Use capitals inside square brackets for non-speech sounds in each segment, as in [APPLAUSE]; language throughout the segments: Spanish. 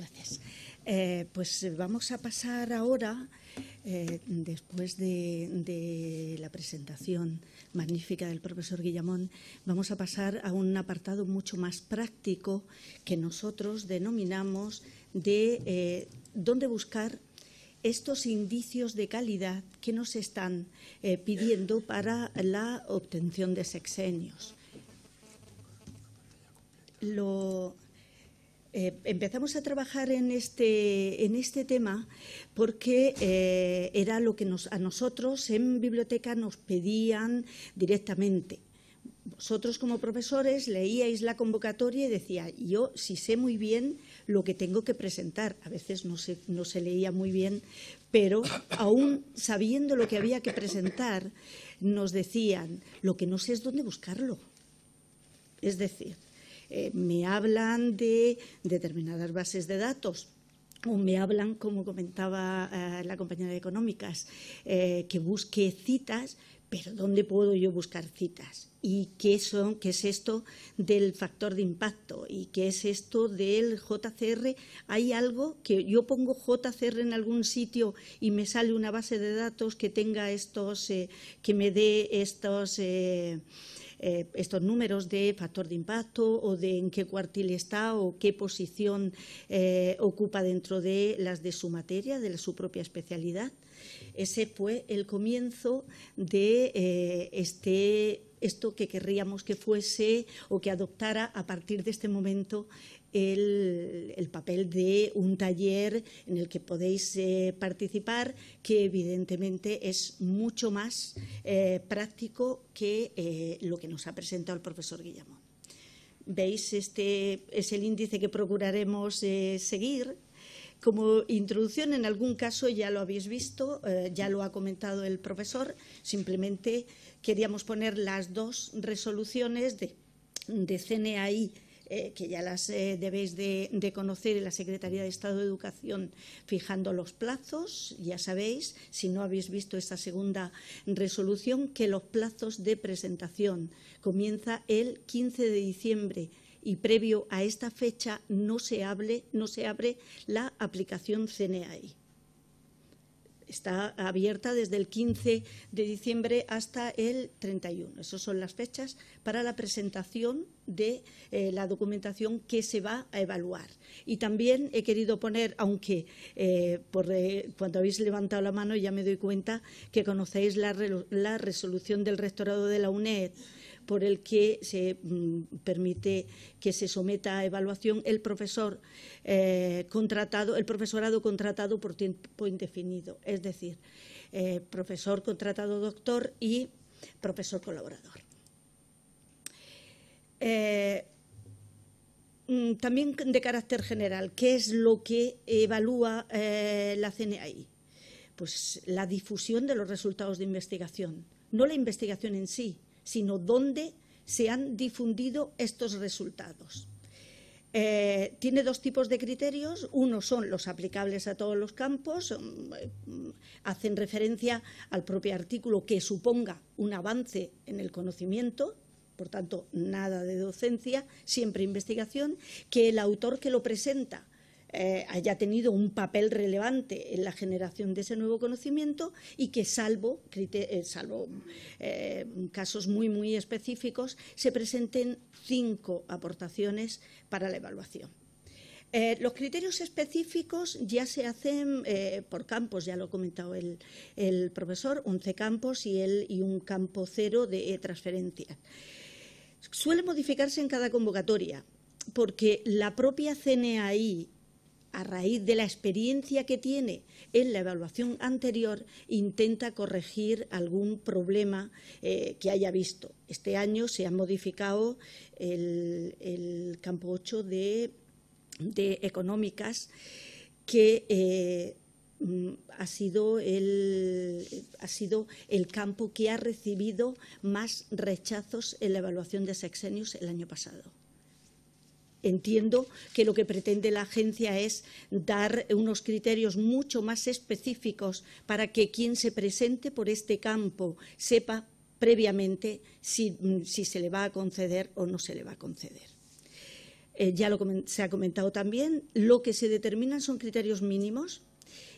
Gracias. Eh, pues eh, vamos a pasar ahora, eh, después de, la presentación magnífica del profesor Guillamón, vamos a pasar a un apartado mucho más práctico que nosotros denominamos de dónde buscar estos indicios de calidad que nos están pidiendo para la obtención de sexenios. Lo, eh, empezamos a trabajar en este, en este tema porque eh, era lo que nos, a nosotros en biblioteca nos pedían directamente. Vosotros como profesores leíais la convocatoria y decía, yo si sé muy bien lo que tengo que presentar. A veces no se, no se leía muy bien, pero aún sabiendo lo que había que presentar, nos decían, lo que no sé es dónde buscarlo. Es decir, eh, me hablan de determinadas bases de datos, o me hablan, como comentaba eh, la compañera de Económicas, eh, que busque citas, pero ¿dónde puedo yo buscar citas? ¿Y qué, son, qué es esto del factor de impacto? ¿Y qué es esto del JCR? ¿Hay algo que yo pongo JCR en algún sitio y me sale una base de datos que tenga estos, que me dé estos eh, estos números de factor de impacto o de en qué cuartil está o qué posición eh, ocupa dentro de las de su materia, de su propia especialidad. Ese fue el comienzo de eh, este esto que querríamos que fuese o que adoptara a partir de este momento el, papel de un taller en el que podéis eh, participar, que evidentemente es mucho más eh, práctico que eh, lo que nos ha presentado el profesor Guillamón. Veis, este es el índice que procuraremos seguir. Como introducción, en algún caso ya lo habéis visto, ya lo ha comentado el profesor, simplemente queríamos poner las dos resoluciones de, de CNAI eh, que ya las eh, debéis de, conocer en la Secretaría de Estado de Educación, fijando los plazos. Ya sabéis, si no habéis visto esta segunda resolución, que los plazos de presentación comienza el 15 de diciembre y previo a esta fecha no se, hable, no se abre la aplicación CNAI está abierta desde el 15 de diciembre hasta el 31. Esas son las fechas para la presentación de eh, la documentación que se va a evaluar. Y también he querido poner, aunque eh, por, eh, cuando habéis levantado la mano ya me doy cuenta que conocéis la, la resolución del rectorado de la UNED por el que se mm, permite que se someta a evaluación el profesor eh, contratado, el profesorado contratado por tiempo indefinido, es decir, eh, profesor contratado doctor y profesor colaborador. Eh, mm, también de carácter general, ¿qué es lo que evalúa la CNAI? Pues la difusión de los resultados de investigación, no la investigación en sí, sino dónde se han difundido estos resultados. Eh, tiene dos tipos de criterios. Uno son los aplicables a todos los campos, mm, mm, hacen referencia al propio artículo que suponga un avance en el conocimiento, por tanto, nada de docencia, siempre investigación, que el autor que lo presenta eh, haya tenido un papel relevante en la generación de ese nuevo conocimiento y que salvo, eh, eh, casos muy, muy específicos, se presenten cinco aportaciones para la evaluación. los criterios específicos ya se hacen por campos, ya lo ha comentado el, profesor, 11 campos y, el, y un campo cero de transferencia Suele modificarse en cada convocatoria, porque la propia CNAI a raíz de la experiencia que tiene en la evaluación anterior, intenta corregir algún problema eh, que haya visto. Este año se ha modificado el, campo 8 de, económicas que eh, mm, ha, sido el, ha sido el campo que ha recibido más rechazos en la evaluación de sexenios el año pasado. Entiendo que lo que pretende la agencia es dar unos criterios mucho más específicos para que quien se presente por este campo sepa previamente si, mm, se le va a conceder o no se le va a conceder. Eh, ya lo se ha comentado también, lo que se determinan son criterios mínimos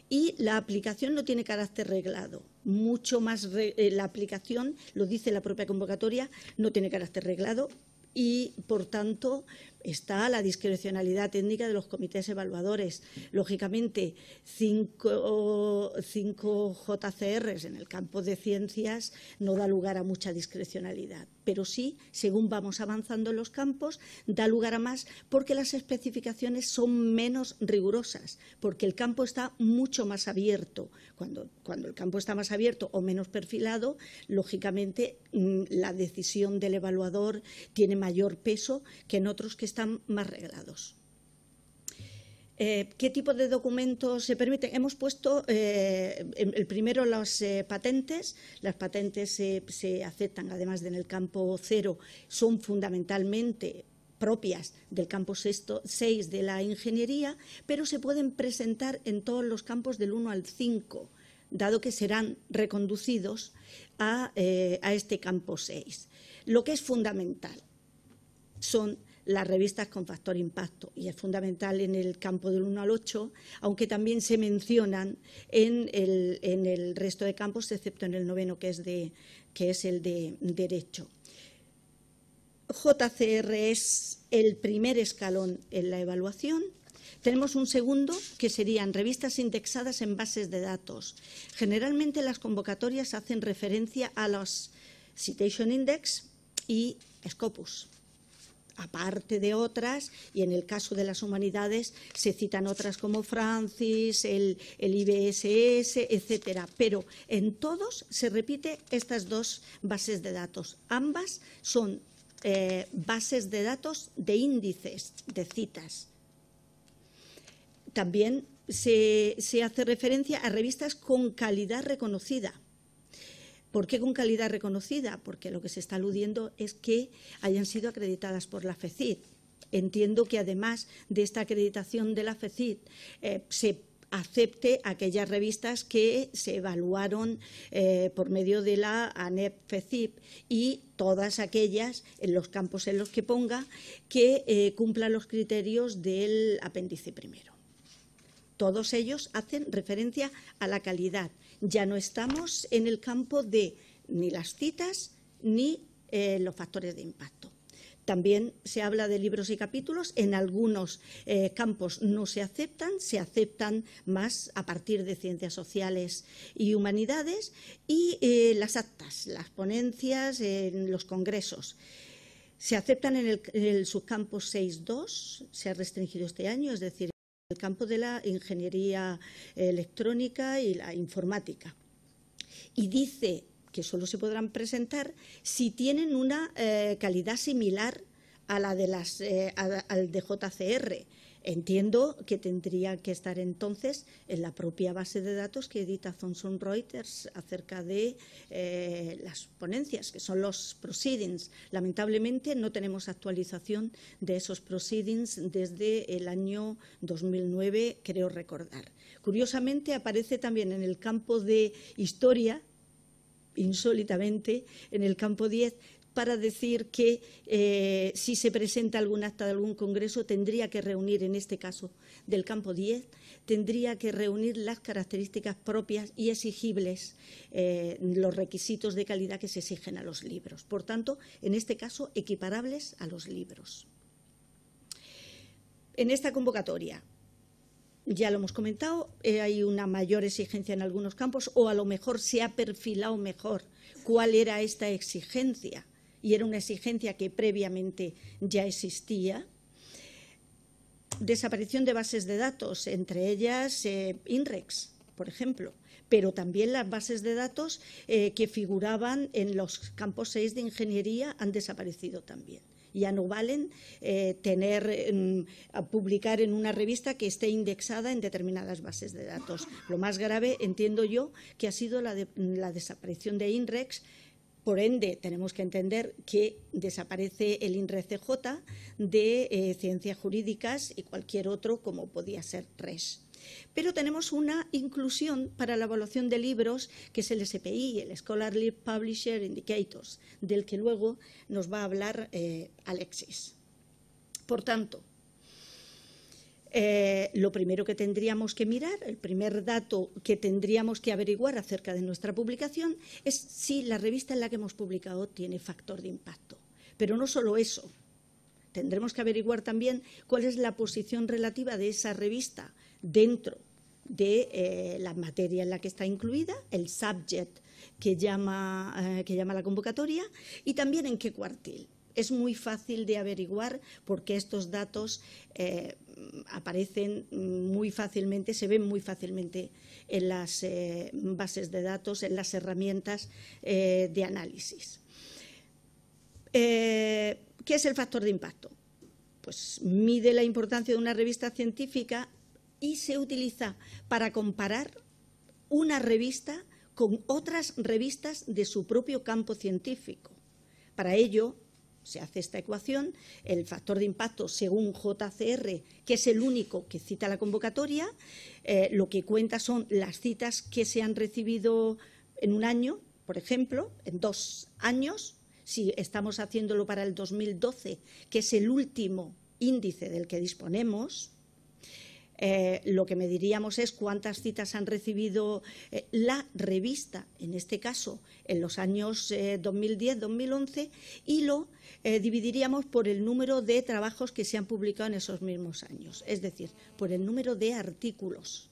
y la aplicación no tiene carácter reglado. Mucho más eh, la aplicación, lo dice la propia convocatoria, no tiene carácter reglado, y, por tanto, está la discrecionalidad técnica de los comités evaluadores. Lógicamente, cinco, cinco JCRs en el campo de ciencias no da lugar a mucha discrecionalidad pero sí, según vamos avanzando en los campos, da lugar a más porque las especificaciones son menos rigurosas, porque el campo está mucho más abierto. Cuando, cuando el campo está más abierto o menos perfilado, lógicamente mm, la decisión del evaluador tiene mayor peso que en otros que están más reglados. Eh, qué tipo de documentos se permiten. Hemos puesto eh, el primero las eh, patentes. Las patentes se aceptan, además en el campo cero, son fundamentalmente propias del campo seis de la ingeniería, pero se pueden presentar en todos los campos del 1 al 5, dado que serán reconducidos a, a este campo 6. Lo que es fundamental son las revistas con factor impacto y es fundamental en el campo del 1 al 8, aunque también se mencionan en el, resto de campos, excepto en el noveno, que es, que es el de derecho. JCR es el primer escalón en la evaluación. Tenemos un segundo, que serían revistas indexadas en bases de datos. Generalmente las convocatorias hacen referencia a los Citation Index y Scopus aparte de otras, y en el caso de las humanidades se citan otras como Francis, el, el IBSS, etcétera. Pero en todos se repite estas dos bases de datos. Ambas son eh, bases de datos de índices de citas. También se hace referencia a revistas con calidad reconocida ¿Por qué con calidad reconocida? Porque lo que se está aludiendo es que hayan sido acreditadas por la FECID. Entiendo que además de esta acreditación de la FECID eh, se acepte aquellas revistas que se evaluaron eh, por medio de la ANEP-FECIP y todas aquellas en los campos en los que ponga que eh, cumplan los criterios del apéndice primero. Todos ellos hacen referencia a la calidad ya no estamos en el campo de ni las citas ni eh, los factores de impacto. También se habla de libros y capítulos. En algunos eh, campos no se aceptan, se aceptan más a partir de ciencias sociales y humanidades y eh, las actas, las ponencias, en los congresos. Se aceptan en el, en el subcampo 6.2, se ha restringido este año, es decir, el campo de la ingeniería eh, electrónica y la informática. Y dice que solo se podrán presentar si tienen una eh, calidad similar a la de las, eh, al de JCR, Entiendo que tendría que estar entonces en la propia base de datos que edita Thomson Reuters acerca de eh, las ponencias, que son los proceedings. Lamentablemente no tenemos actualización de esos proceedings desde el año 2009, creo recordar. Curiosamente aparece también en el campo de historia insólitamente en el campo 10 para decir que eh, si se presenta algún acta de algún congreso tendría que reunir, en este caso del campo 10, tendría que reunir las características propias y exigibles, eh, los requisitos de calidad que se exigen a los libros. Por tanto, en este caso, equiparables a los libros. En esta convocatoria, ya lo hemos comentado, eh, hay una mayor exigencia en algunos campos o a lo mejor se ha perfilado mejor cuál era esta exigencia y era una exigencia que previamente ya existía. Desaparición de bases de datos, entre ellas eh, INREX, por ejemplo, pero también las bases de datos eh, que figuraban en los campos 6 de ingeniería han desaparecido también ya no valen eh, tener mm, publicar en una revista que esté indexada en determinadas bases de datos. Lo más grave, entiendo yo, que ha sido la desaparición de INREX por ende, tenemos que entender que desaparece el INRECJ de eh, ciencias jurídicas y cualquier otro como podía ser RES. Pero tenemos una inclusión para la evaluación de libros que es el SPI, el Scholarly Publisher Indicators, del que luego nos va a hablar eh, Alexis. Por tanto, eh, lo primero que tendríamos que mirar, el primer dato que tendríamos que averiguar acerca de nuestra publicación es si la revista en la que hemos publicado tiene factor de impacto. Pero no solo eso, tendremos que averiguar también cuál es la posición relativa de esa revista dentro de eh, la materia en la que está incluida, el subject que llama, eh, que llama la convocatoria y también en qué cuartil. Es muy fácil de averiguar porque estos datos eh, aparecen muy fácilmente, se ven muy fácilmente en las eh, bases de datos, en las herramientas eh, de análisis. ¿Qué es el factor de impacto? Pues mide la importancia de una revista científica y se utiliza para comparar una revista con otras revistas de su propio campo científico. Para ello, se hace esta ecuación, el factor de impacto según JCR, que es el único que cita la convocatoria, eh, lo que cuenta son las citas que se han recibido en un año, por ejemplo, en dos años, si estamos haciéndolo para el 2012, que es el último índice del que disponemos, eh, lo que mediríamos es cuántas citas han recibido eh, la revista, en este caso, en los años 2010-2011, eh, y lo dividiríamos por el número de trabajos que se han publicado en esos mismos años, es decir, por el número de artículos.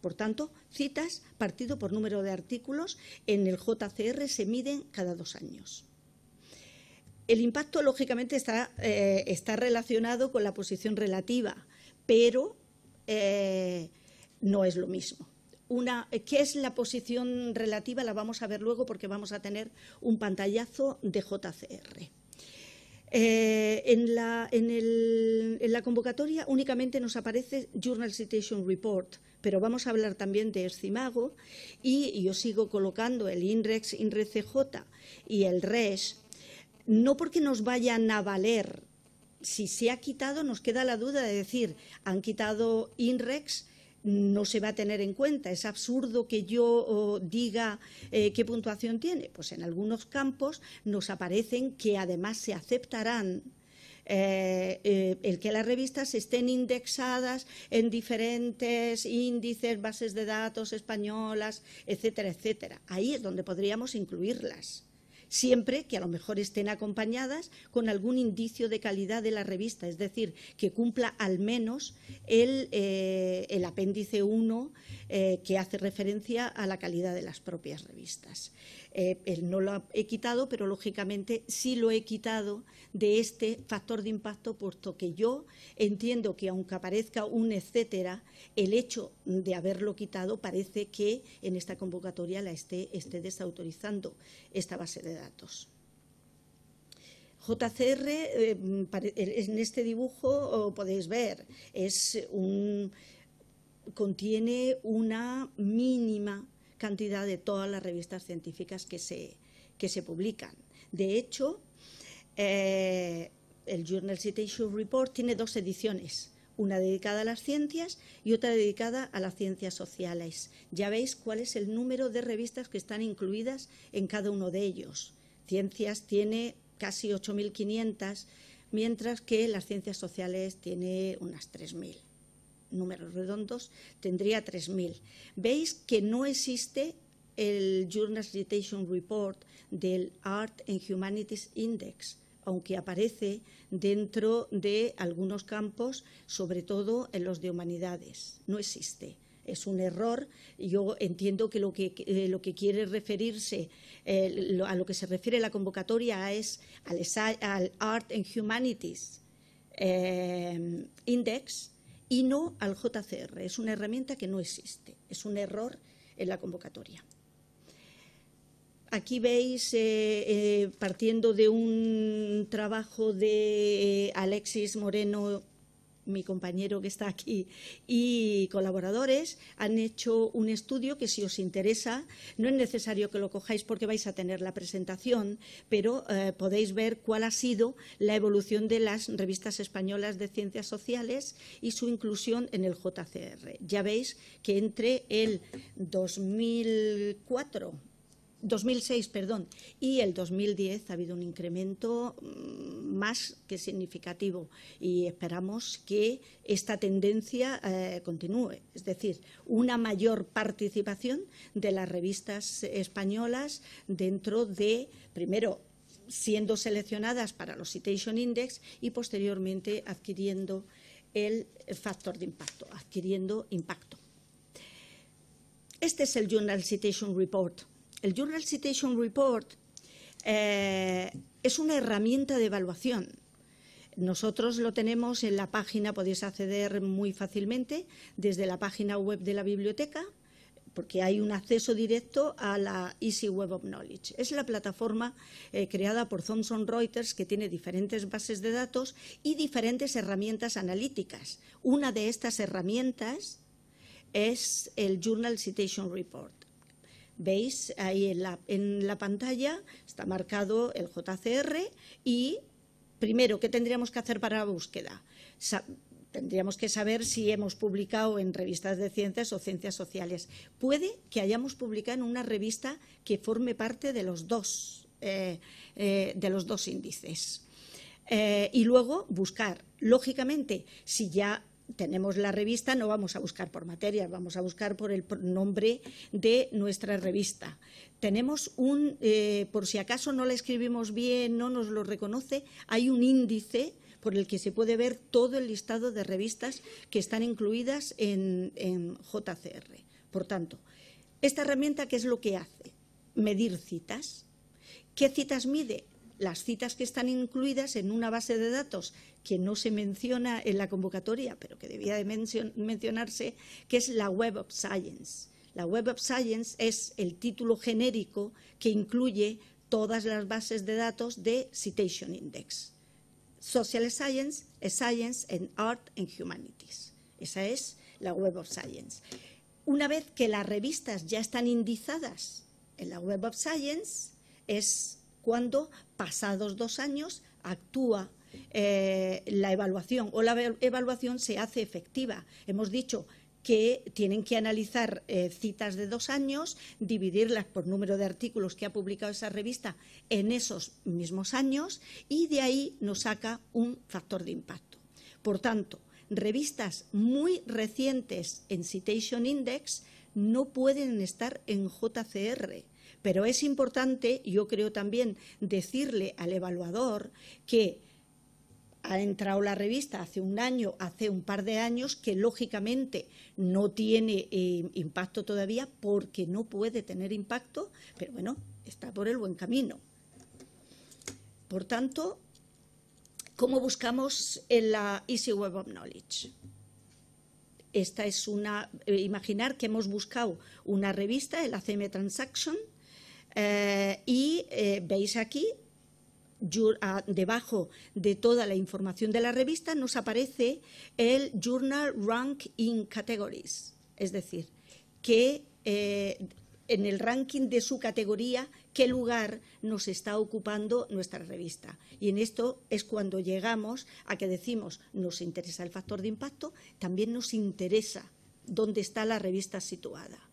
Por tanto, citas partido por número de artículos en el JCR se miden cada dos años. El impacto, lógicamente, está, está relacionado con la posición relativa, pero eh, no es lo mismo. Una, eh, ¿Qué es la posición relativa? La vamos a ver luego porque vamos a tener un pantallazo de JCR. Eh, en, la, en, en, la, convocatoria únicamente nos aparece Journal Citation Report, pero vamos a hablar también de Escimago y yo sigo colocando el INREX, INRECJ y el RES, no porque nos vayan a valer si se ha quitado, nos queda la duda de decir, han quitado INREX, no se va a tener en cuenta. Es absurdo que yo diga eh, qué puntuación tiene. Pues en algunos campos nos aparecen que además se aceptarán eh, eh, el que las revistas estén indexadas en diferentes índices, bases de datos españolas, etcétera, etcétera. Ahí es donde podríamos incluirlas siempre que a lo mejor estén acompañadas con algún indicio de calidad de la revista, es decir, que cumpla al menos el, eh, apéndice 1 eh, que hace referencia a la calidad de las propias revistas. Eh, no lo he quitado, pero lógicamente sí lo he quitado de este factor de impacto, puesto que yo entiendo que aunque aparezca un etcétera, el hecho de haberlo quitado parece que en esta convocatoria la esté, esté desautorizando esta base de datos. JCR, eh, eh, en este dibujo podéis ver, es un, contiene una mínima cantidad de todas las revistas científicas que se, que se publican. De hecho, eh, el Journal Citation Report tiene dos ediciones, una dedicada a las ciencias y otra dedicada a las ciencias sociales. Ya veis cuál es el número de revistas que están incluidas en cada uno de ellos. Ciencias tiene casi 8.500, mientras que las ciencias sociales tiene unas 3.000 números redondos, tendría 3.000. Veis que no existe el Journal Citation Report del Art and Humanities Index, aunque aparece dentro de algunos campos, sobre todo en los de humanidades. No existe. Es un error. Yo entiendo que lo que, eh, lo que quiere referirse, a lo que se refiere la convocatoria es al, Art and Humanities eh, Index, y no al JCR. Es una herramienta que no existe, es un error en la convocatoria. Aquí veis, eh, eh, partiendo de un trabajo de eh, Alexis Moreno mi compañero que está aquí, y colaboradores han hecho un estudio que si os interesa, no es necesario que lo cojáis porque vais a tener la presentación, pero eh, podéis ver cuál ha sido la evolución de las revistas españolas de ciencias sociales y su inclusión en el JCR. Ya veis que entre el 2004 2006, perdón, y el 2010 ha habido un incremento mm, más que significativo y esperamos que esta tendencia eh, continúe, es decir, una mayor participación de las revistas españolas dentro de, primero, siendo seleccionadas para los Citation Index y posteriormente adquiriendo el factor de impacto, adquiriendo impacto. Este es el Journal Citation Report el Journal Citation Report eh, es una herramienta de evaluación. Nosotros lo tenemos en la página, podéis acceder muy fácilmente desde la página web de la biblioteca, porque hay un acceso directo a la Easy Web of Knowledge. Es la plataforma eh, creada por Thomson Reuters que tiene diferentes bases de datos y diferentes herramientas analíticas. Una de estas herramientas es el Journal Citation Report. Veis ahí en la, pantalla, está marcado el JCR y primero, ¿qué tendríamos que hacer para la búsqueda? tendríamos que saber si hemos publicado en revistas de ciencias o ciencias sociales. Puede que hayamos publicado en una revista que forme parte de los dos, eh, eh, de los dos índices. Eh, y luego buscar, lógicamente, si ya tenemos la revista, no vamos a buscar por materias, vamos a buscar por el nombre de nuestra revista. Tenemos un, eh, por si acaso no la escribimos bien, no nos lo reconoce, hay un índice por el que se puede ver todo el listado de revistas que están incluidas en JCR. Por tanto, esta herramienta, ¿qué es lo que hace? Medir citas. ¿Qué citas mide? las citas que están incluidas en una base de datos que no se menciona en la convocatoria, pero que debía de mencionarse, que es la Web of Science. La Web of Science es el título genérico que incluye todas las bases de datos de Citation Index. Social Science, Science and Art and Humanities. Esa es la Web of Science. Una vez que las revistas ya están indizadas en la Web of Science, es cuando pasados dos años actúa eh, la evaluación o la evaluación se hace efectiva. Hemos dicho que tienen que analizar eh, citas de dos años, dividirlas por número de artículos que ha publicado esa revista en esos mismos años y de ahí nos saca un factor de impacto. Por tanto, revistas muy recientes en Citation Index no pueden estar en JCR pero es importante, yo creo también, decirle al evaluador que ha entrado la revista hace un año, hace un par de años, que lógicamente no tiene eh, impacto todavía porque no puede tener impacto, pero bueno, está por el buen camino. Por tanto, ¿cómo buscamos en la Easy Web of Knowledge? Esta es una, eh, imaginar que hemos buscado una revista, el ACM Transaction, eh, y eh, veis aquí, ah, debajo de toda la información de la revista, nos aparece el Journal Rank in Categories, es decir, que eh, en el ranking de su categoría, qué lugar nos está ocupando nuestra revista. Y en esto es cuando llegamos a que decimos, nos interesa el factor de impacto, también nos interesa dónde está la revista situada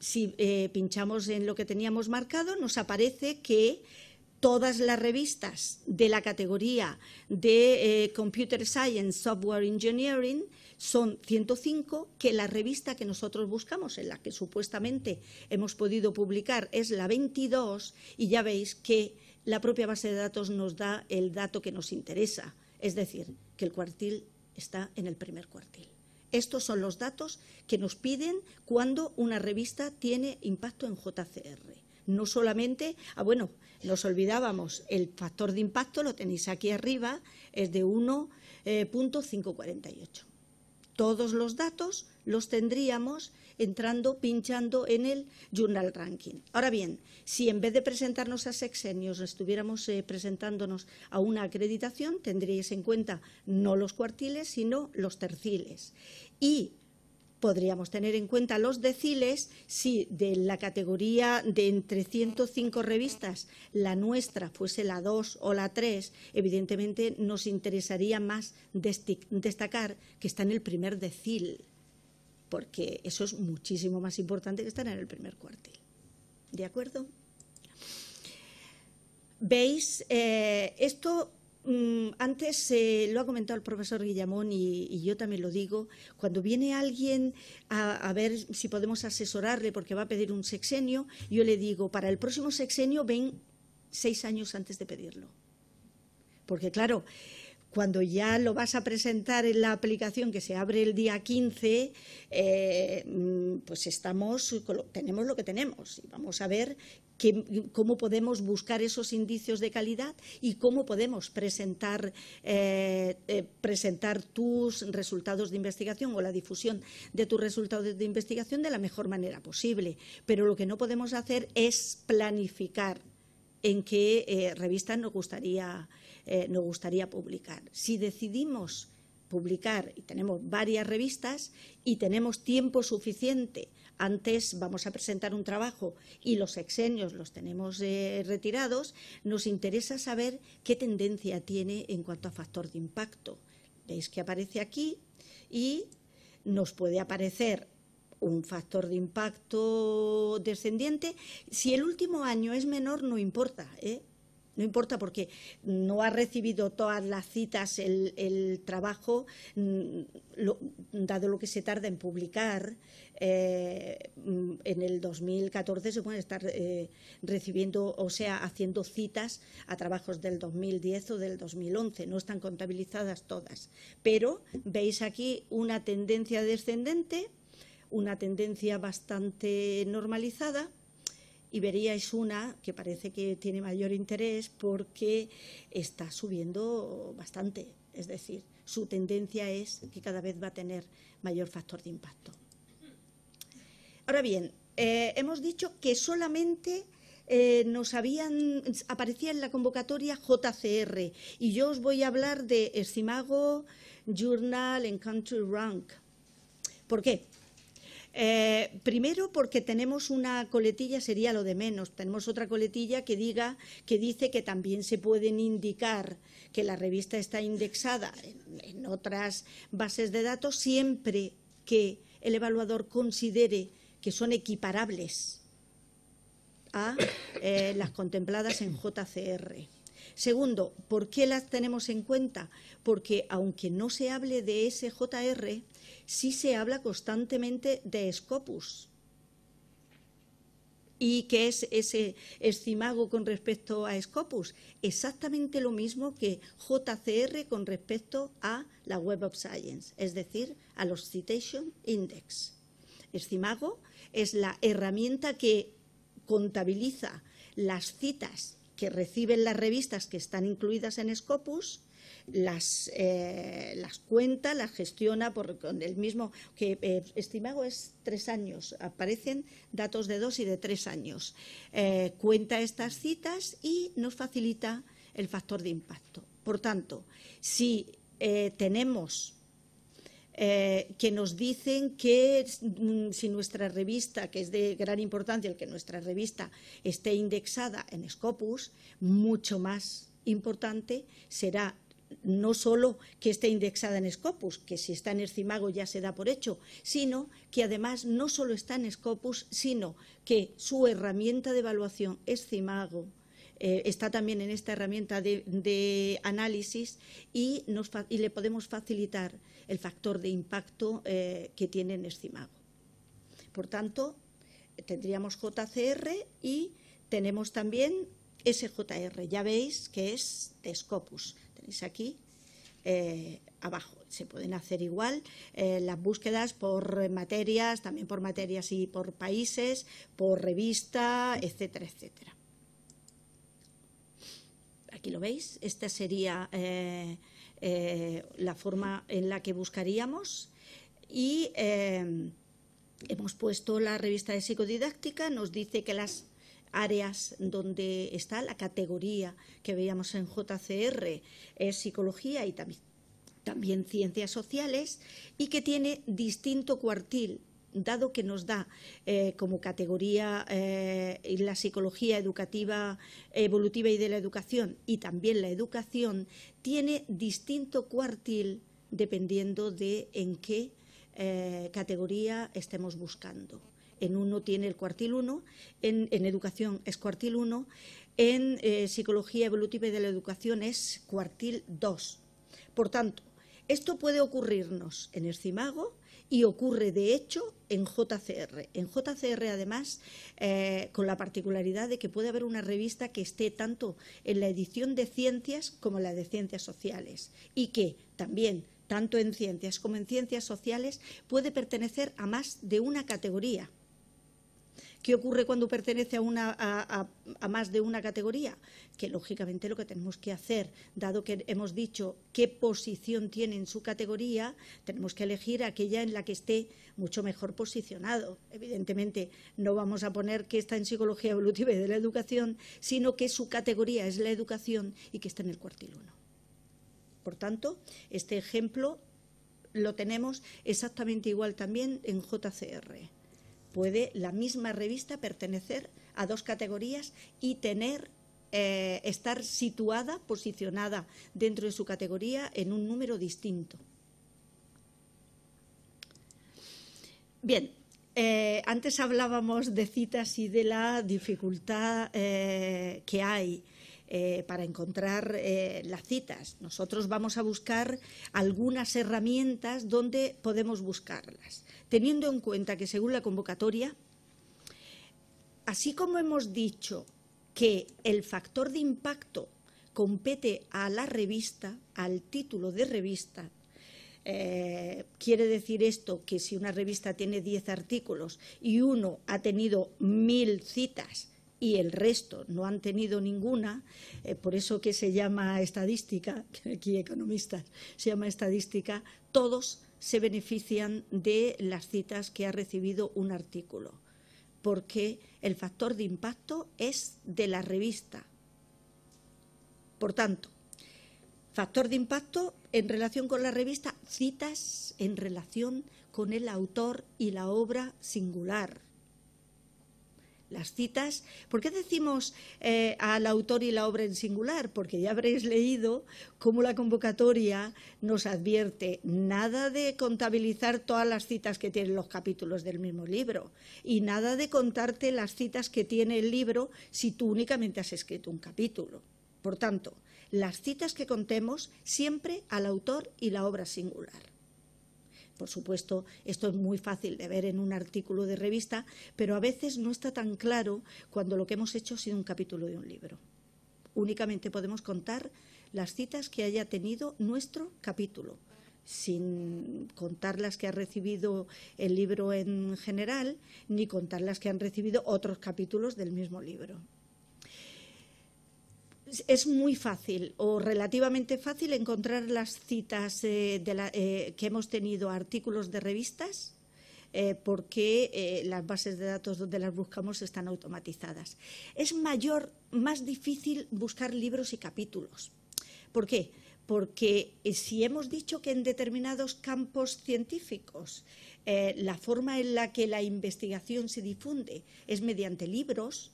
si eh, pinchamos en lo que teníamos marcado, nos aparece que todas las revistas de la categoría de eh, Computer Science, Software Engineering, son 105, que la revista que nosotros buscamos, en la que supuestamente hemos podido publicar, es la 22, y ya veis que la propia base de datos nos da el dato que nos interesa, es decir, que el cuartil está en el primer cuartil. Estos son los datos que nos piden cuando una revista tiene impacto en JCR. No solamente, ah, bueno, nos olvidábamos, el factor de impacto lo tenéis aquí arriba, es de 1.548. Todos los datos los tendríamos entrando, pinchando en el Journal Ranking. Ahora bien, si en vez de presentarnos a sexenios estuviéramos eh, presentándonos a una acreditación, tendríais en cuenta no los cuartiles, sino los terciles. Y podríamos tener en cuenta los deciles si de la categoría de entre 105 revistas la nuestra fuese la 2 o la 3, evidentemente nos interesaría más destacar que está en el primer decil, porque eso es muchísimo más importante que estar en el primer cuartil. ¿De acuerdo? ¿Veis? Eh, esto Mm, antes eh, lo ha comentado el profesor Guillamón y, yo también lo digo, cuando viene alguien a, ver si podemos asesorarle porque va a pedir un sexenio, yo le digo, para el próximo sexenio ven seis años antes de pedirlo. Porque claro, cuando ya lo vas a presentar en la aplicación que se abre el día 15, eh, mm, pues estamos, tenemos lo que tenemos y vamos a ver cómo podemos buscar esos indicios de calidad y cómo podemos presentar, eh, eh, presentar tus resultados de investigación o la difusión de tus resultados de investigación de la mejor manera posible. Pero lo que no podemos hacer es planificar en qué eh, revista revistas nos gustaría, nos gustaría publicar. Si decidimos publicar y tenemos varias revistas y tenemos tiempo suficiente. Antes vamos a presentar un trabajo y los exenios los tenemos eh, retirados. Nos interesa saber qué tendencia tiene en cuanto a factor de impacto. Veis que aparece aquí y nos puede aparecer un factor de impacto descendiente. Si el último año es menor, no importa. ¿eh? no importa porque no ha recibido todas las citas el, trabajo, mm, dado lo que se tarda en publicar, eh, mm, en el 2014 se pueden estar eh, recibiendo, o sea, haciendo citas a trabajos del 2010 o del 2011, no están contabilizadas todas. Pero veis aquí una tendencia descendente, una tendencia bastante normalizada, y veríais una que parece que tiene mayor interés porque está subiendo bastante, es decir, su tendencia es que cada vez va a tener mayor factor de impacto. Ahora bien, eh, hemos dicho que solamente eh, nos habían, aparecía en la convocatoria JCR y yo os voy a hablar de Escimago Journal and Country Rank. ¿Por qué? Eh, primero porque tenemos una coletilla, sería lo de menos, tenemos otra coletilla que, diga, que dice que también se pueden indicar que la revista está indexada en, otras bases de datos siempre que el evaluador considere que son equiparables a eh, las contempladas en JCR. Segundo, ¿por qué las tenemos en cuenta? Porque aunque no se hable de SJR, sí se habla constantemente de Scopus. ¿Y qué es ese escimago con respecto a Scopus? Exactamente lo mismo que JCR con respecto a la Web of Science, es decir, a los Citation Index. Escimago es la herramienta que contabiliza las citas que reciben las revistas que están incluidas en Scopus, las, eh, las cuenta, las gestiona por, con el mismo, que eh, estimado es tres años, aparecen datos de dos y de tres años. Eh, cuenta estas citas y nos facilita el factor de impacto. Por tanto, si tenemos eh, que nos dicen que mm, si nuestra revista, que es de gran importancia el que nuestra revista esté indexada en Scopus, mucho más importante será no solo que esté indexada en Scopus, que si está en Scimago ya se da por hecho, sino que además no solo está en Scopus, sino que su herramienta de evaluación Scimago eh, está también en esta herramienta de, análisis y le podemos facilitar el factor de impacto eh, que tienen Estimago. Por tanto, tendríamos JCR y tenemos también SJR. Ya veis que es de Scopus. Tenéis aquí eh, abajo. Se pueden hacer igual eh, las búsquedas por materias, también por materias y por países, por revista, etcétera, etcétera. Aquí lo veis. Esta sería eh, eh, la forma en la que buscaríamos y eh, hemos puesto la revista de psicodidáctica, nos dice que las áreas donde está la categoría que veíamos en JCR es psicología y también, también ciencias sociales y que tiene distinto cuartil dado que nos da eh, como categoría eh, la psicología educativa, evolutiva y de la educación y también la educación, tiene distinto cuartil dependiendo de en qué eh, categoría estemos buscando. En uno tiene el cuartil 1, en, educación es cuartil 1, en psicología evolutiva y de la educación es cuartil 2. Por tanto, esto puede ocurrirnos en el CIMAGO, y ocurre de hecho en JCR. En JCR además, eh, con la particularidad de que puede haber una revista que esté tanto en la edición de ciencias como en la de ciencias sociales y que también tanto en ciencias como en ciencias sociales puede pertenecer a más de una categoría ¿Qué ocurre cuando pertenece a, una, a, más de una categoría? Que lógicamente lo que tenemos que hacer, dado que hemos dicho qué posición tiene en su categoría, tenemos que elegir aquella en la que esté mucho mejor posicionado. Evidentemente, no vamos a poner que está en psicología evolutiva y de la educación, sino que su categoría es la educación y que está en el cuartil 1. Por tanto, este ejemplo lo tenemos exactamente igual también en JCR puede la misma revista pertenecer a dos categorías y tener eh, estar situada, posicionada dentro de su categoría en un número distinto. Bien, eh, antes hablábamos de citas y de la dificultad eh, que hay eh, para encontrar eh, las citas. Nosotros vamos a buscar algunas herramientas donde podemos buscarlas, teniendo en cuenta que según la convocatoria, así como hemos dicho que el factor de impacto compete a la revista, al título de revista, eh, quiere decir esto que si una revista tiene 10 artículos y uno ha tenido mil citas y el resto no han tenido ninguna, eh, por eso que se llama estadística, [LAUGHS] aquí economistas, se llama estadística, todos se benefician de las citas que ha recibido un artículo, porque el factor de impacto es de la revista. Por tanto, factor de impacto en relación con la revista, citas en relación con el autor y la obra singular las citas. ¿Por qué decimos eh, al autor y la obra en singular? Porque ya habréis leído cómo la convocatoria nos advierte nada de contabilizar todas las citas que tienen los capítulos del mismo libro y nada de contarte las citas que tiene el libro si tú únicamente has escrito un capítulo. Por tanto, las citas que contemos siempre al autor y la obra singular. Por supuesto, esto es muy fácil de ver en un artículo de revista, pero a veces no está tan claro cuando lo que hemos hecho ha sido un capítulo de un libro. Únicamente podemos contar las citas que haya tenido nuestro capítulo, sin contar las que ha recibido el libro en general, ni contar las que han recibido otros capítulos del mismo libro es muy fácil o relativamente fácil encontrar las citas eh, eh, que hemos tenido, artículos de revistas, eh, porque las bases de datos donde las buscamos están automatizadas. Es mayor, más difícil buscar libros y capítulos. ¿Por qué? Porque si hemos dicho que en determinados campos científicos la forma en la que la investigación se difunde es mediante libros,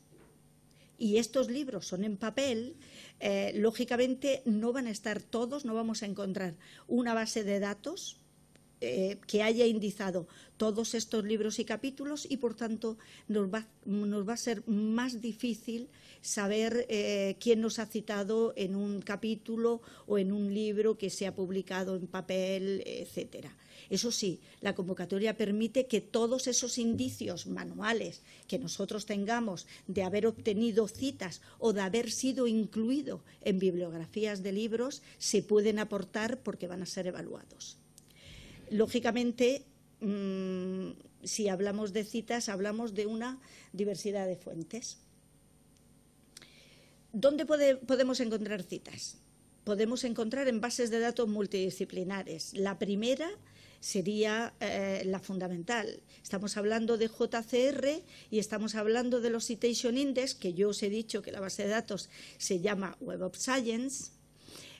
y estos libros son en papel, eh, lógicamente no van a estar todos, no vamos a encontrar una base de datos eh, que haya indizado todos estos libros y capítulos y por tanto nos va, a ser más difícil saber eh, quién nos ha citado en un capítulo o en un libro que se ha publicado en papel, etcétera. Eso sí, la convocatoria permite que todos esos indicios manuales que nosotros tengamos de haber obtenido citas o de haber sido incluido en bibliografías de libros se pueden aportar porque van a ser evaluados. Lógicamente, mm, si hablamos de citas, hablamos de una diversidad de fuentes. ¿Dónde podemos encontrar citas? Podemos encontrar en bases de datos multidisciplinares. La primera sería eh, la fundamental. Estamos hablando de JCR y estamos hablando de los Citation Index, que yo os he dicho que la base de datos se llama Web of Science.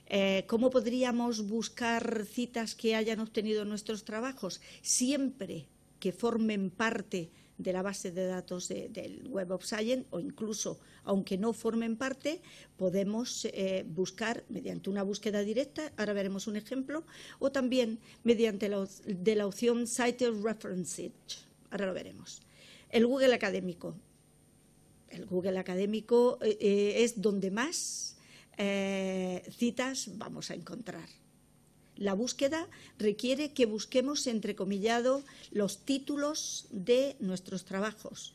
Eh, cómo podríamos buscar citas que hayan obtenido nuestros trabajos, siempre que formen parte de la base de datos del Web of Science o incluso aunque no formen parte, podemos eh, buscar mediante una búsqueda directa, ahora veremos un ejemplo, o también mediante la, de la opción Cited References, ahora lo veremos. El Google académico. El Google académico eh, es donde más eh, citas vamos a encontrar. La búsqueda requiere que busquemos entrecomillado los títulos de nuestros trabajos.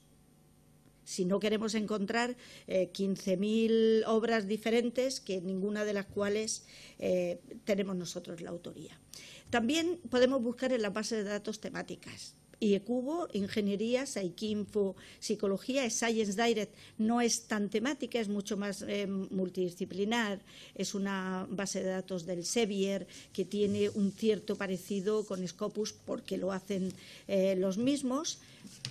Si no queremos encontrar 15.000 eh, obras diferentes, que ninguna de las cuales eh, tenemos nosotros la autoría. También podemos buscar en las bases de datos temáticas y Ecubo, Ingeniería, Info, Psicología, Science Direct, no es tan temática, es mucho más eh, multidisciplinar, es una base de datos del Sevier que tiene un cierto parecido con Scopus porque lo hacen eh, los mismos.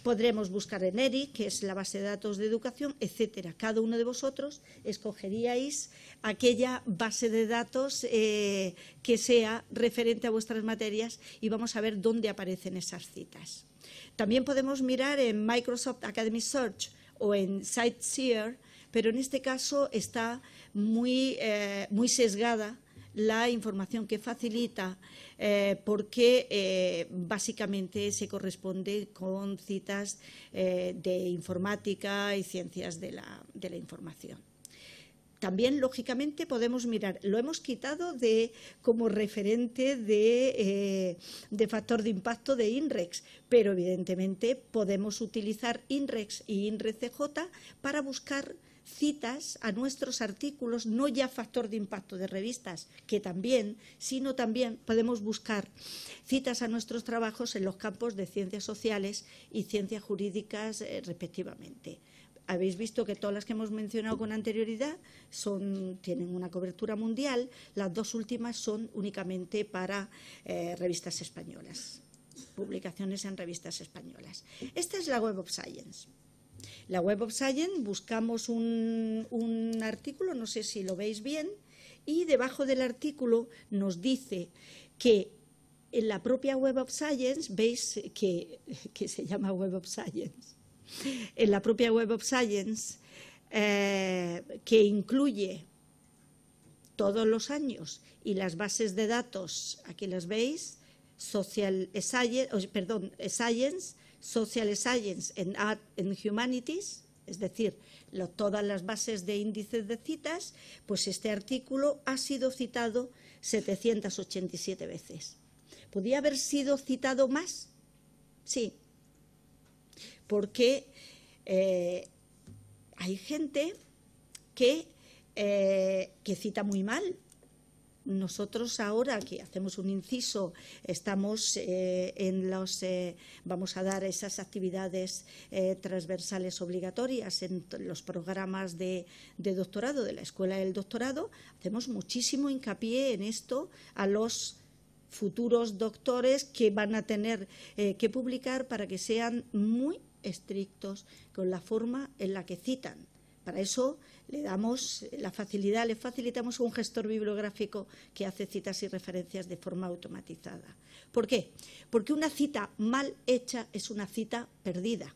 Podremos buscar en ERIC, que es la base de datos de educación, etcétera. Cada uno de vosotros escogeríais aquella base de datos eh, que sea referente a vuestras materias y vamos a ver dónde aparecen esas citas. También podemos mirar en Microsoft Academy Search o en SiteSeer, pero en este caso está muy, eh, sesgada la información que facilita eh, porque eh, básicamente se corresponde con citas de informática y ciencias de la información también, lógicamente, podemos mirar, lo hemos quitado de, como referente eh, de, factor de impacto de INREX, pero evidentemente podemos utilizar INREX y INRECJ para buscar citas a nuestros artículos, no ya factor de impacto de revistas, que también, sino también podemos buscar citas a nuestros trabajos en los campos de ciencias sociales y ciencias jurídicas eh, respectivamente habéis visto que todas las que hemos mencionado con anterioridad tienen una cobertura mundial, las dos últimas son únicamente para eh, revistas españolas, publicaciones en revistas españolas. Esta es la Web of Science. La Web of Science buscamos un, artículo, no sé si lo veis bien, y debajo del artículo nos dice que en la propia Web of Science veis que se llama Web of Science en la propia Web of Science, eh, que incluye todos los años y las bases de datos, aquí las veis, Social e Science, perdón, e Science, Social e Science and Humanities, es decir, todas las bases de índices de citas, pues este artículo ha sido citado 787 veces. ¿Podría haber sido citado más? Sí, porque eh, hay gente eh, que, cita muy mal. Nosotros ahora que hacemos un inciso, estamos eh, en los, vamos a dar esas actividades transversales obligatorias en los programas de, doctorado, de la escuela del doctorado, hacemos muchísimo hincapié en esto a los futuros doctores que van a tener que publicar para que sean muy estrictos con la forma en la que citan. Para eso le damos la facilidad, le facilitamos un gestor bibliográfico que hace citas y referencias de forma automatizada. ¿Por qué? Porque una cita mal hecha es una cita perdida.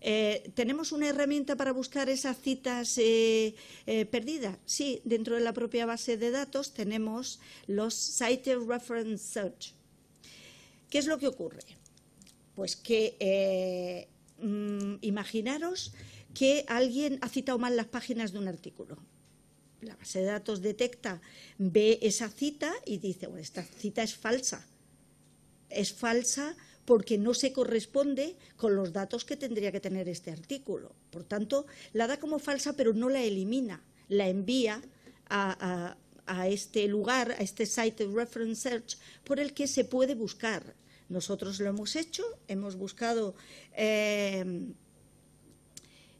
Eh, ¿Tenemos una herramienta para buscar esas citas eh, eh, perdidas? Sí, dentro de la propia base de datos tenemos los Cited Reference Search. ¿Qué es lo que ocurre? pues que eh, mm, imaginaros que alguien ha citado mal las páginas de un artículo. La base de datos detecta, ve esa cita y dice, bueno, esta cita es falsa. Es falsa porque no se corresponde con los datos que tendría que tener este artículo. Por tanto, la da como falsa, pero no la elimina, la envía a, a este lugar, a este site de reference search, por el que se puede buscar nosotros lo hemos hecho, hemos buscado eh,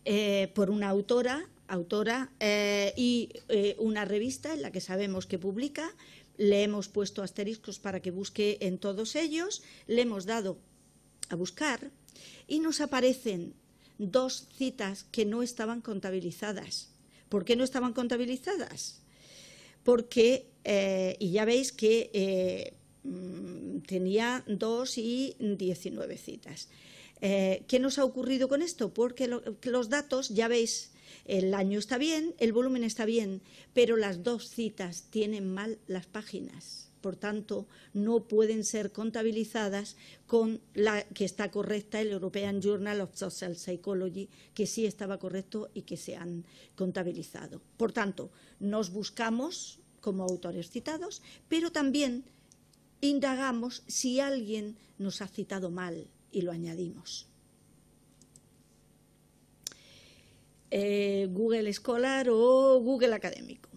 eh, por una autora, autora eh, y una revista en la que sabemos que publica, le hemos puesto asteriscos para que busque en todos ellos, le hemos dado a buscar y nos aparecen dos citas que no estaban contabilizadas. ¿Por qué no estaban contabilizadas? Porque, y ya veis que Mm, tenía dos y 19 citas. Eh, ¿Qué nos ha ocurrido con esto? Porque los datos, ya veis, el año está bien, el volumen está bien, pero las dos citas tienen mal las páginas. Por tanto, no pueden ser contabilizadas con la que está correcta, el European Journal of Social Psychology, que sí estaba correcto y que se han contabilizado. Por tanto, nos buscamos como autores citados, pero también indagamos si alguien nos ha citado mal y lo añadimos. Eh, Google Scholar o Google Académico.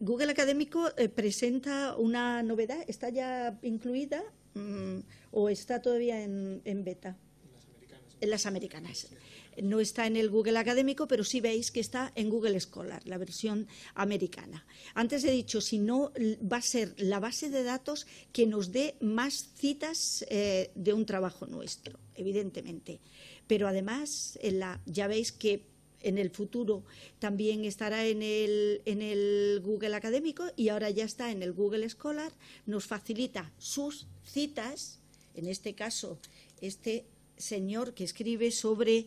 Google Académico eh, presenta una novedad, está ya incluida mm, o está todavía en beta las americanas. No está en el Google académico, pero sí veis que está en Google Scholar, la versión americana. Antes he dicho, si no, va a ser la base de datos que nos dé más citas eh, de un trabajo nuestro, evidentemente. Pero además, la, ya veis que en el futuro también estará en el Google académico y ahora ya está en el Google Scholar, nos facilita sus citas, en este caso este señor que escribe sobre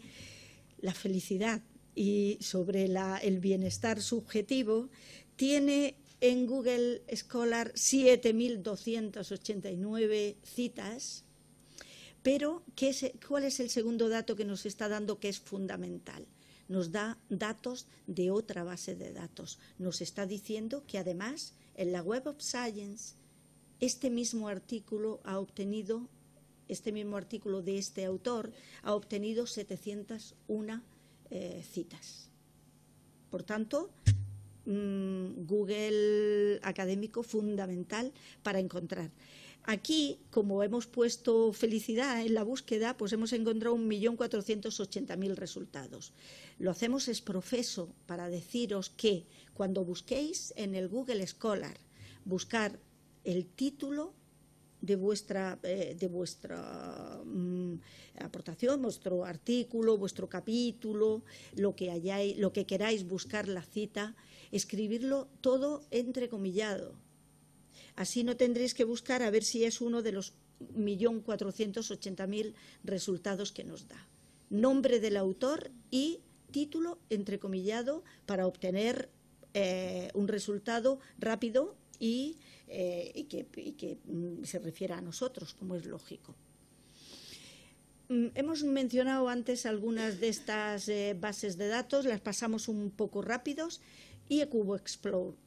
la felicidad y sobre el bienestar subjetivo, tiene en Google Scholar 7.289 citas, pero ¿cuál es el segundo dato que nos está dando que es fundamental? Nos da datos de otra base de datos. Nos está diciendo que además en la Web of Science este mismo artículo ha obtenido este mismo artículo de este autor ha obtenido 701 eh, citas. Por tanto, mm, Google académico fundamental para encontrar. Aquí, como hemos puesto felicidad en la búsqueda, pues hemos encontrado 1.480.000 resultados. Lo hacemos es profeso para deciros que cuando busquéis en el Google Scholar, buscar el título de vuestra, eh, de vuestra mm, aportación, vuestro artículo, vuestro capítulo, lo que, hayáis, lo que queráis buscar la cita, escribirlo todo entrecomillado. Así no tendréis que buscar a ver si es uno de los 1.480.000 resultados que nos da. Nombre del autor y título entrecomillado para obtener eh, un resultado rápido eh, y, que, mm, se refiera a nosotros, como es lógico. Mm, hemos mencionado antes algunas de estas eh, bases de datos, las pasamos un poco rápidos. Y Ecubo Explore,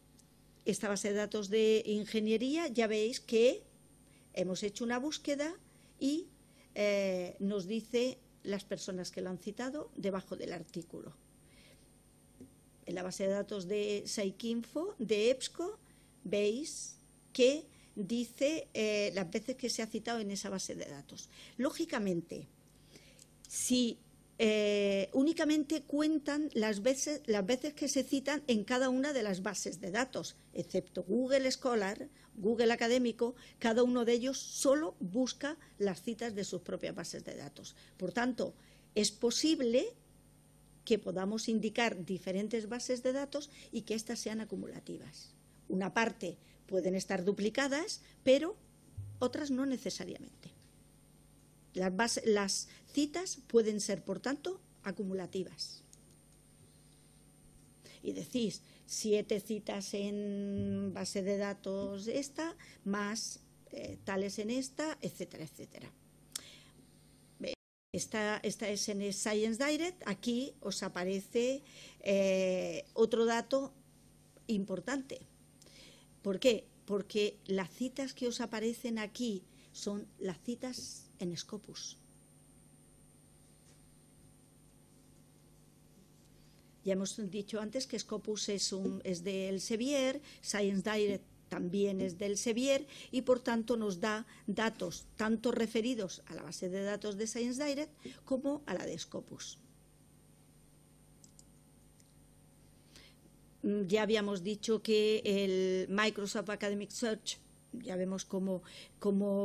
esta base de datos de ingeniería, ya veis que hemos hecho una búsqueda y eh, nos dice las personas que lo han citado debajo del artículo. En la base de datos de Saikinfo, de EBSCO, veis que dice eh, las veces que se ha citado en esa base de datos. Lógicamente, si eh, únicamente cuentan las veces, las veces que se citan en cada una de las bases de datos, excepto Google Scholar, Google Académico, cada uno de ellos solo busca las citas de sus propias bases de datos. Por tanto, es posible que podamos indicar diferentes bases de datos y que éstas sean acumulativas. Una parte pueden estar duplicadas, pero otras no necesariamente. Las, citas pueden ser, por tanto, acumulativas. Y decís, siete citas en base de datos esta, más eh, tales en esta, etcétera, etcétera. Esta, es en Science Direct. Aquí os aparece eh, otro dato importante. ¿Por qué? Porque las citas que os aparecen aquí son las citas en Scopus. Ya hemos dicho antes que Scopus es, un, es del Sevier, Science Direct también es del Sevier y por tanto nos da datos tanto referidos a la base de datos de Science Direct como a la de Scopus. Mm, ya habíamos dicho que el Microsoft Academic Search, ya vemos cómo,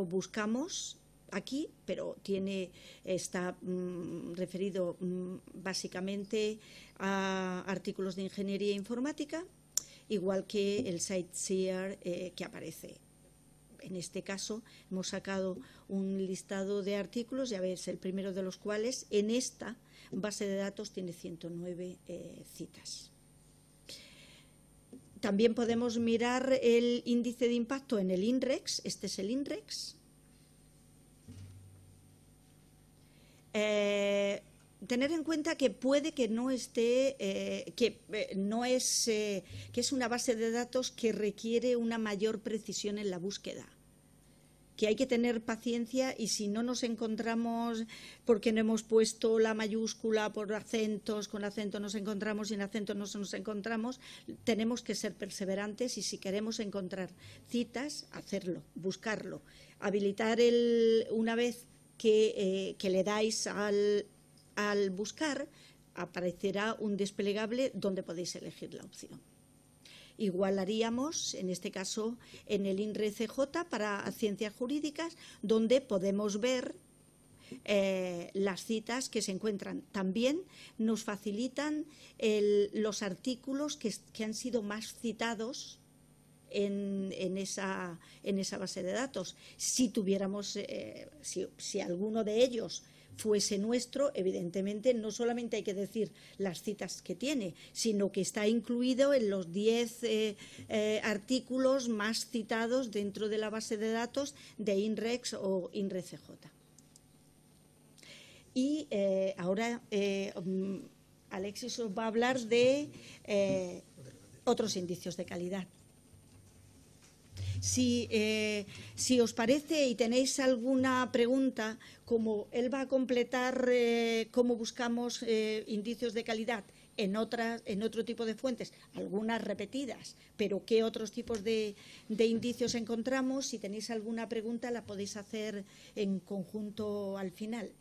buscamos aquí, pero tiene está mm, referido mm, básicamente a artículos de ingeniería informática, igual que el SiteSearch eh, que aparece. En este caso hemos sacado un listado de artículos, ya veis, el primero de los cuales en esta base de datos tiene 109 eh, citas. También podemos mirar el índice de impacto en el INREX, este es el INREX. Eh, tener en cuenta que puede que no esté, eh, que eh, no es, que es una base de datos que requiere una mayor precisión en la búsqueda que hay que tener paciencia y si no nos encontramos porque no hemos puesto la mayúscula por acentos, con acento nos encontramos, sin acento no nos encontramos, tenemos que ser perseverantes y si queremos encontrar citas, hacerlo, buscarlo. Habilitar el, una vez que, eh, le dais al buscar, aparecerá un desplegable donde podéis elegir la opción igualaríamos, en este caso, en el INRECJ para ciencias jurídicas, donde podemos ver eh, las citas que se encuentran. También nos facilitan los artículos que, han sido más citados en, esa, base de datos. Si tuviéramos, eh, si alguno de ellos fuese nuestro, evidentemente no solamente hay que decir las citas que tiene, sino que está incluido en los 10 eh, eh, artículos más citados dentro de la base de datos de INREX o INRECJ. Y eh, ahora mm, Alexis va a hablar de otros indicios de calidad. Si, eh, si os parece y tenéis alguna pregunta, como él va a completar eh, cómo buscamos eh, indicios de calidad en, otras, en otro tipo de fuentes, algunas repetidas, pero qué otros tipos de, indicios encontramos, si tenéis alguna pregunta la podéis hacer en conjunto al final.